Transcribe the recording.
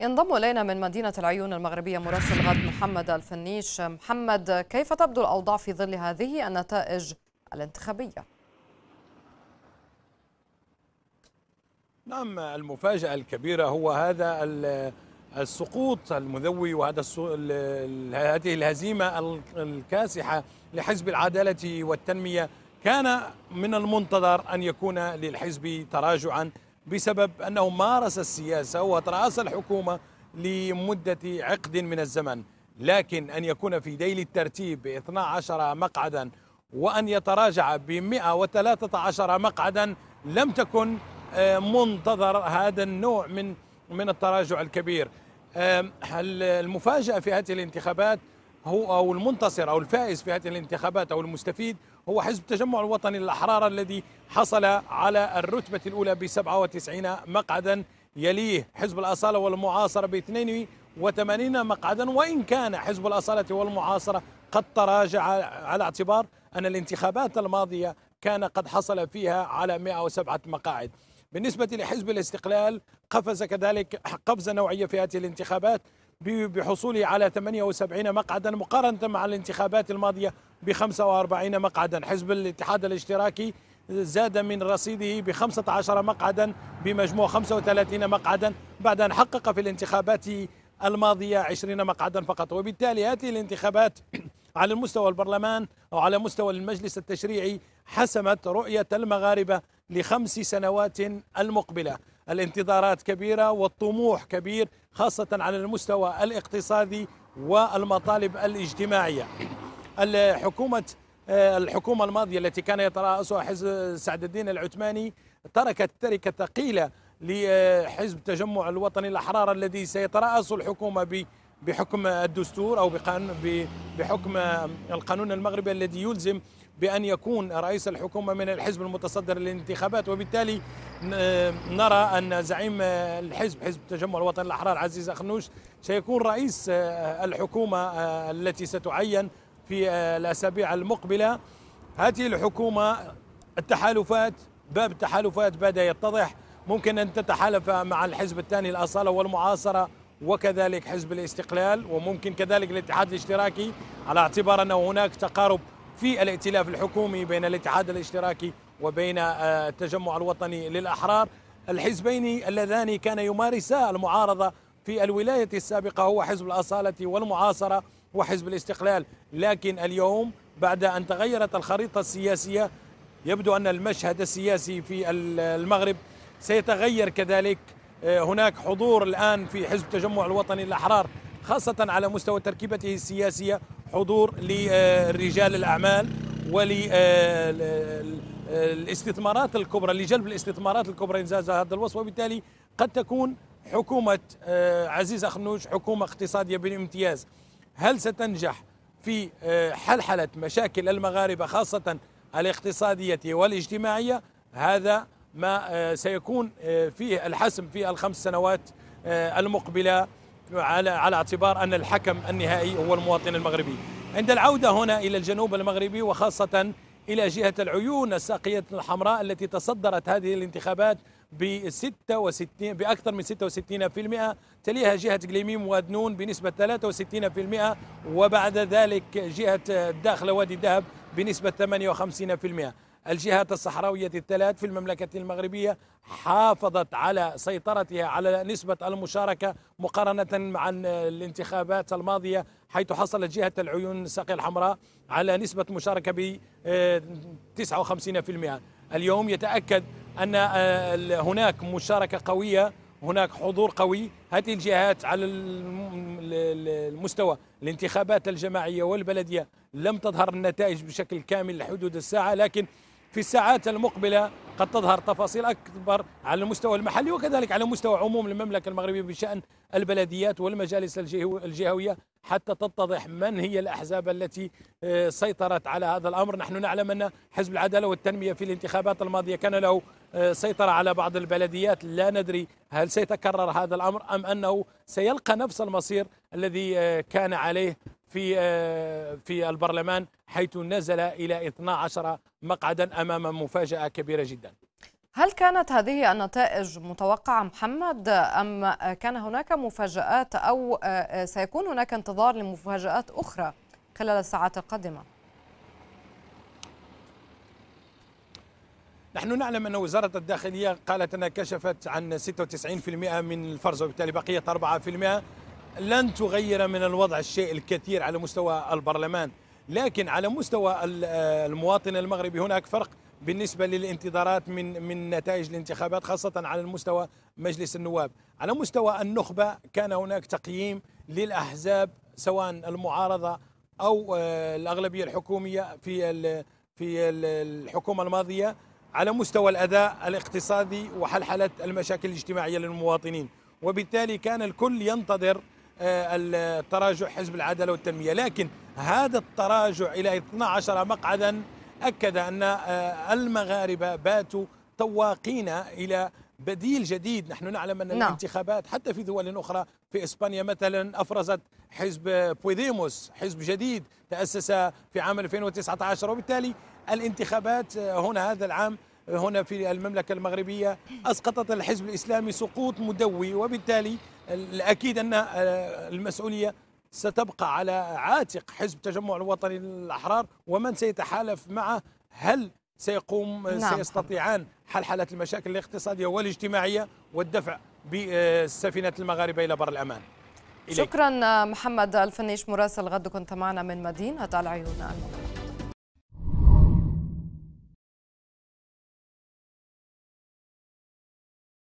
ينضم إلينا من مدينة العيون المغربية مراسل غد محمد الفنيش محمد كيف تبدو الأوضاع في ظل هذه النتائج الانتخابية؟ نعم المفاجأة الكبيرة هو هذا السقوط المذوي وهذا هذه الهزيمة الكاسحة لحزب العدالة والتنمية كان من المنتظر أن يكون للحزب تراجعا بسبب أنه مارس السياسة وترأس الحكومة لمدة عقد من الزمن لكن أن يكون في ذيل الترتيب ب 12 مقعدا وأن يتراجع ب 113 مقعدا لم تكن آه، منتظر هذا النوع من من التراجع الكبير المفاجأة في هذه الانتخابات هو او المنتصر او الفائز في هذه الانتخابات او المستفيد هو حزب التجمع الوطني للاحرار الذي حصل على الرتبه الاولى ب 97 مقعدا يليه حزب الاصاله والمعاصره ب 82 مقعدا وان كان حزب الاصاله والمعاصره قد تراجع على اعتبار ان الانتخابات الماضيه كان قد حصل فيها على 107 مقاعد بالنسبه لحزب الاستقلال قفز كذلك قفزه نوعيه في هذه الانتخابات بحصوله على 78 مقعدا مقارنة مع الانتخابات الماضية ب 45 مقعدا حزب الاتحاد الاشتراكي زاد من رصيده ب 15 مقعدا بمجموع 35 مقعدا بعد أن حقق في الانتخابات الماضية 20 مقعدا فقط وبالتالي هذه الانتخابات على مستوى البرلمان أو على مستوى المجلس التشريعي حسمت رؤية المغاربة لخمس سنوات المقبلة الانتظارات كبيرة والطموح كبير خاصة على المستوى الاقتصادي والمطالب الاجتماعية الحكومة الحكومة الماضية التي كان يترأسها حزب سعد الدين العثماني تركت تركة ثقيلة لحزب تجمع الوطني الأحرار الذي سيترأس الحكومة بحكم الدستور او بحكم القانون المغربي الذي يلزم بان يكون رئيس الحكومه من الحزب المتصدر للانتخابات وبالتالي نرى ان زعيم الحزب حزب التجمع الوطني الاحرار عزيز اخنوش سيكون رئيس الحكومه آه، التي ستعين في آه، الاسابيع المقبله هذه الحكومه التحالفات باب التحالفات بدا يتضح ممكن ان تتحالف مع الحزب الثاني الاصاله والمعاصره وكذلك حزب الاستقلال وممكن كذلك الاتحاد الاشتراكي على اعتبار أنه هناك تقارب في الائتلاف الحكومي بين الاتحاد الاشتراكي وبين آه، التجمع الوطني للأحرار الحزبين اللذان كان يمارسا المعارضة في الولاية السابقة هو حزب الأصالة والمعاصرة وحزب الاستقلال لكن اليوم بعد أن تغيرت الخريطة السياسية يبدو أن المشهد السياسي في المغرب سيتغير كذلك آه، هناك حضور الآن في حزب التجمع الوطني الأحرار خاصة على مستوى تركيبته السياسية حضور لرجال الأعمال وللاستثمارات آه، الكبرى لجلب الاستثمارات الكبرى إنزاز هذا الوصف وبالتالي قد تكون حكومة آه، عزيز أخنوش حكومة اقتصادية بالامتياز هل ستنجح في حلحلة مشاكل المغاربة خاصة الاقتصادية والاجتماعية هذا ما آه، سيكون آه، فيه الحسم في الخمس سنوات آه، المقبلة على على اعتبار أن الحكم النهائي هو المواطن المغربي عند العودة هنا إلى الجنوب المغربي وخاصة إلى جهة العيون الساقية الحمراء التي تصدرت هذه الانتخابات ب 66 باكثر من 66% تليها جهه قليميم وادنون بنسبه 63% وبعد ذلك جهه الداخله وادي الذهب بنسبه 58% الجهات الصحراوية الثلاث في المملكة المغربية حافظت على سيطرتها على نسبة المشاركة مقارنة مع الانتخابات الماضية حيث حصلت جهة العيون الساقية الحمراء على نسبة مشاركة ب 59% آه، اليوم يتأكد أن آه، هناك مشاركة قوية هناك حضور قوي هذه الجهات على المستوى الانتخابات الجماعية والبلدية لم تظهر النتائج بشكل كامل لحدود الساعة لكن في الساعات المقبلة قد تظهر تفاصيل أكبر على المستوى المحلي وكذلك على مستوى عموم المملكة المغربية بشأن البلديات والمجالس الجهوية حتى تتضح من هي الأحزاب التي آه، سيطرت على هذا الأمر نحن نعلم أن حزب العدالة والتنمية في الانتخابات الماضية كان له آه، سيطرة على بعض البلديات لا ندري هل سيتكرر هذا الأمر أم أنه سيلقى نفس المصير الذي آه، كان عليه في آه، في البرلمان حيث نزل إلى 12 مقعدا أمام مفاجأة كبيرة جدا هل كانت هذه النتائج متوقعة محمد أم كان هناك مفاجآت أو آه، آه، سيكون هناك انتظار لمفاجآت أخرى خلال الساعات القادمة؟ نحن نعلم أن وزارة الداخلية قالت أنها كشفت عن 96% من الفرز وبالتالي بقية 4% لن تغير من الوضع الشيء الكثير على مستوى البرلمان لكن على مستوى آه، المواطن المغربي هناك فرق بالنسبه للانتظارات من من نتائج الانتخابات خاصه على المستوى مجلس النواب على مستوى النخبه كان هناك تقييم للاحزاب سواء المعارضه او آه، الاغلبيه الحكوميه في في الحكومه الماضيه على مستوى الاداء الاقتصادي وحلحله المشاكل الاجتماعيه للمواطنين وبالتالي كان الكل ينتظر آه، التراجع حزب العداله والتنميه لكن هذا التراجع الى 12 مقعدا اكد ان آه، المغاربه باتوا تواقين الى بديل جديد نحن نعلم أن نعم. الانتخابات حتى في دول أخرى في إسبانيا مثلا أفرزت حزب بويديموس حزب جديد تأسس في عام 2019 وبالتالي الانتخابات آه، هنا هذا العام هنا في المملكة المغربية أسقطت الحزب الإسلامي سقوط مدوي وبالتالي الأكيد أن آه، المسؤولية ستبقى على عاتق حزب التجمع الوطني الأحرار ومن سيتحالف معه هل سيقوم نعم. سيستطيعان حل حالة المشاكل الاقتصادية والاجتماعية والدفع بسفينة المغاربة إلى بر الأمان إليك. شكرا آه، محمد الفنيش مراسل غد كنت معنا من مدينة العيون المغربية